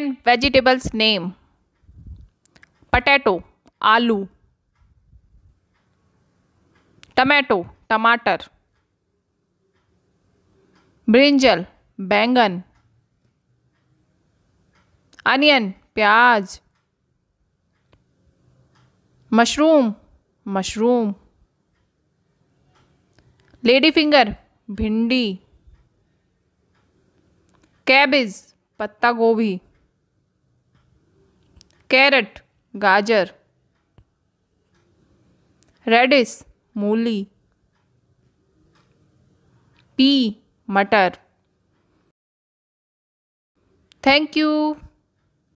and vegetables name potato आलू tomato टमाटर brinjal बैंगन अनियन प्याज मशरूम मशरूम लेडी फिंगर भिंडी कैबिज पत्ता गोभी कैरेट गाजर रेडिस मूली पी मटर थैंक यू